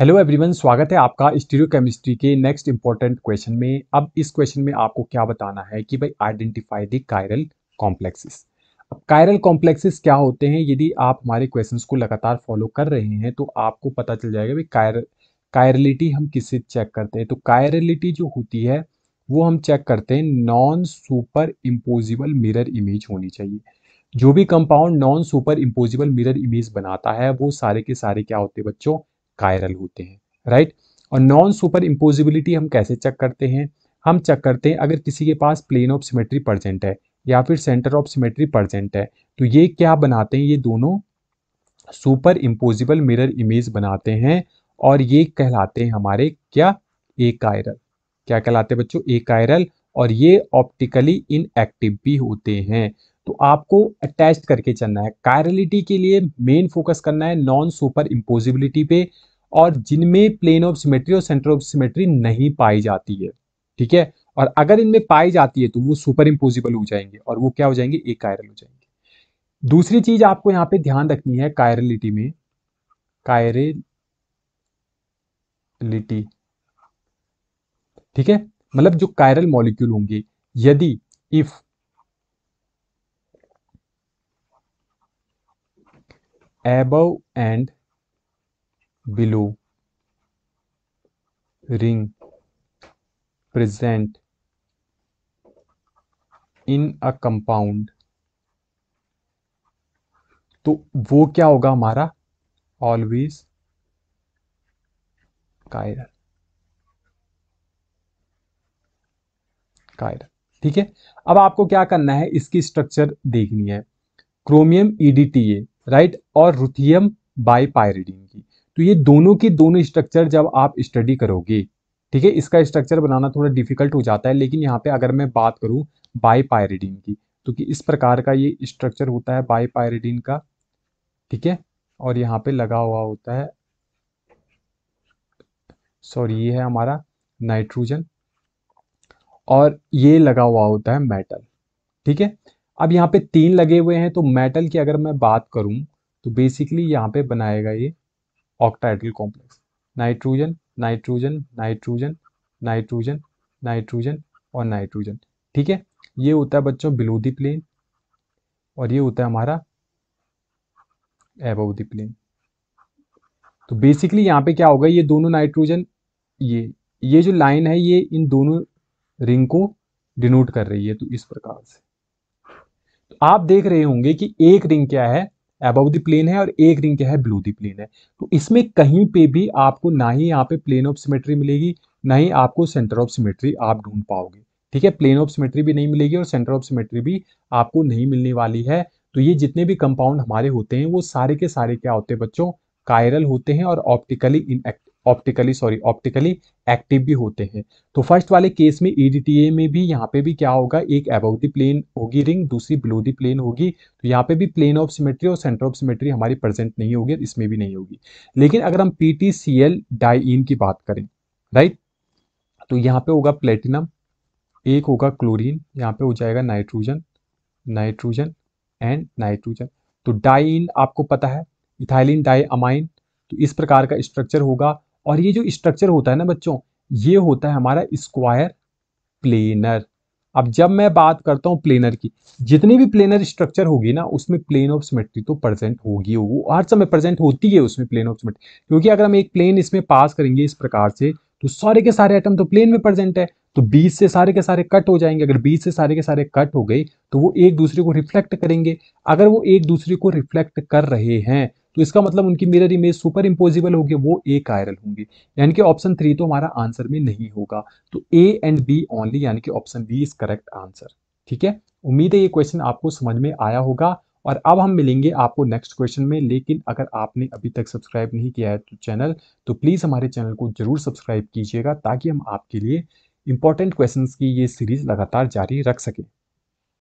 hello everyone स्वागत है आपका स्टीरियो केमिस्ट्री के नेक्स्ट इंपॉर्टेंट क्वेश्चन में अब इस क्वेश्चन में आपको क्या बताना है कि भाई आइडेंटिफाई दी कायरल कॉम्प्लेक्सेस अब कायरल कॉम्प्लेक्सेस क्या होते हैं यदि आप हमारे क्वेश्चंस को लगातार फॉलो कर रहे हैं तो आपको पता चल जाएगा भाई कायर कायरलिटी हम किससे चेक करते हैं तो कायरलिटी जो होती है वो हम चेक करते हैं non superimposable mirror image होनी चाहिए जो भी compound non superimposable mirror image बनाता है वो सारे के सारे क्या होते हैं बच्चों कायरल होते हैं राइट और नॉन सुपर इम्पोजिबिलिटी हम कैसे चेक करते हैं हम चेक करते हैं अगर किसी के पास प्लेन ऑफ सिमेट्री परसेंट है या फिर सेंटर ऑफ सिमेट्री प्रजेंट है तो ये क्या बनाते हैं ये दोनों सुपर इम्पोजिबल मिरर इमेज बनाते हैं और ये कहलाते हैं हमारे क्या ए कायरल क्या कहलाते हैं बच्चों ए कायरल और ये ऑप्टिकली इनएक्टिव भी होते हैं तो आपको अटैच करके चलना है कायरलिटी के लिए मेन फोकस करना है नॉन सुपर इम्पोजिबिलिटी पे और जिनमें प्लेन ऑफ सिमेट्री और सेंटर ऑफ सिमेट्री नहीं पाई जाती है ठीक है और अगर इनमें पाई जाती है तो वो सुपर इम्पोजिबल हो जाएंगे और वो क्या हो जाएंगे एक कायरल हो जाएंगे दूसरी चीज आपको यहाँ पे ध्यान रखनी है कायरलिटी में कायरलिटी ठीक है मतलब जो कायरल मॉलिक्यूल होंगे यदि if above and below ring present in a compound तो वो क्या होगा हमारा ऑलवेज कायरल कायरल ठीक है अब आपको क्या करना है इसकी स्ट्रक्चर देखनी है क्रोमियम ईडीटीए e राइट और रुथियम बाईपायरिडीन की तो ये दोनों के दोनों स्ट्रक्चर जब आप स्टडी करोगे ठीक है इसका स्ट्रक्चर बनाना थोड़ा डिफिकल्ट हो जाता है लेकिन यहाँ पे अगर मैं बात करूँ बाईपायरिडीन की तो कि इस प्रकार का ये स्ट्रक्चर होता है बाईपायरिडीन का ठीक है और यहाँ पे लगा हुआ होता है सॉरी ये है हमारा नाइट्रोजन और ये लगा हुआ होता है मेटल ठीक है अब यहाँ पे तीन लगे हुए हैं तो मेटल की अगर मैं बात करूँ तो बेसिकली यहाँ पे बनाएगा ये octahedral complex nitrogen nitrogen nitrogen nitrogen nitrogen और नाइट्रोजन ठीक है ये होता है बच्चों बिलो दी प्लेन और ये होता है हमारा एबव दी प्लेन तो बेसिकली यहाँ पे क्या होगा ये दोनों नाइट्रोजन ये ये जो लाइन है ये इन दोनों रिंग को डिनोट कर रही है तो इस प्रकार से आप देख रहे होंगे कि एक रिंग क्या है अबव द प्लेन है और एक रिंग क्या है ब्लू द प्लेन है तो इसमें कहीं पे भी आपको ना ही यहाँ पे प्लेन ऑफ सिमेट्री मिलेगी ना ही आपको सेंटर ऑफ सिमेट्री आप ढूंढ पाओगे ठीक है प्लेन ऑफ सिमेट्री भी नहीं मिलेगी और सेंटर ऑफ सिमेट्री भी आपको नहीं मिलने वाली है तो ये जितने भी कंपाउंड हमारे होते हैं वो सारे के सारे क्या होते हैं बच्चों कायरल होते हैं और optically inactive optically sorry optically active भी होते हैं तो फर्स्ट वाले केस में ईडीटीए में भी यहाँ पे भी क्या होगा एक अबव द प्लेन होगी रिंग दूसरी बिलो द प्लेन होगी तो यहाँ पे भी प्लेन ऑफ सिमेट्री और सेंटर ऑफ सिमेट्री हमारी प्रेजेंट नहीं होगी इसमें भी नहीं होगी लेकिन अगर हम पीटीसीएल टी की बात करें राइट तो यहाँ पे होगा प्लेटिनम एक होगा क्लोरिन यहाँ पे हो जाएगा नाइट्रोजन नाइट्रोजन एंड नाइट्रोजन तो डाइन आपको पता है इथाइलिन डाई तो इस प्रकार का स्ट्रक्चर होगा और ये जो स्ट्रक्चर होता है ना बच्चों ये होता है हमारा स्क्वायर प्लेनर अब जब मैं बात करता हूँ प्लेनर की जितनी भी प्लेनर स्ट्रक्चर होगी ना उसमें प्लेन ऑफ सिमेट्री तो प्रेजेंट होगी वो हर समय प्रेजेंट होती है उसमें प्लेन ऑफ सिमेट्री क्योंकि अगर हम एक प्लेन इसमें पास करेंगे इस प्रकार से तो सारे के सारे आइटम तो प्लेन में प्रेजेंट है तो बीच से सारे के सारे कट हो जाएंगे अगर बीच से सारे के सारे कट हो गए तो वो एक दूसरे को रिफ्लेक्ट करेंगे अगर वो एक दूसरे को रिफ्लेक्ट कर रहे हैं तो इसका मतलब उनकी मिरर इमेज सुपर इम्पोजिबल होगी वो ए कायरल होंगी यानी कि ऑप्शन थ्री तो हमारा आंसर में नहीं होगा तो ए एंड बी ओनली यानी कि option B is correct answer ठीक है उम्मीद है ये क्वेश्चन आपको समझ में आया होगा और अब हम मिलेंगे आपको नेक्स्ट क्वेश्चन में लेकिन अगर आपने अभी तक सब्सक्राइब नहीं किया है तो चैनल तो प्लीज़ हमारे चैनल को जरूर सब्सक्राइब कीजिएगा ताकि हम आपके लिए इंपॉर्टेंट क्वेश्चंस की ये सीरीज़ लगातार जारी रख सकें